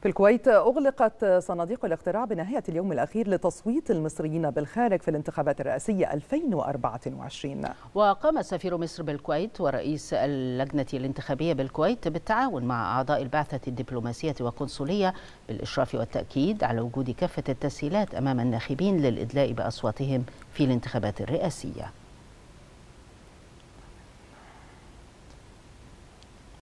في الكويت أغلقت صناديق الاقتراع بنهاية اليوم الأخير لتصويت المصريين بالخارج في الانتخابات الرئاسية 2024 وقام سفير مصر بالكويت ورئيس اللجنة الانتخابية بالكويت بالتعاون مع أعضاء البعثة الدبلوماسية والقنصلية بالإشراف والتأكيد على وجود كافة التسهيلات أمام الناخبين للإدلاء بأصواتهم في الانتخابات الرئاسية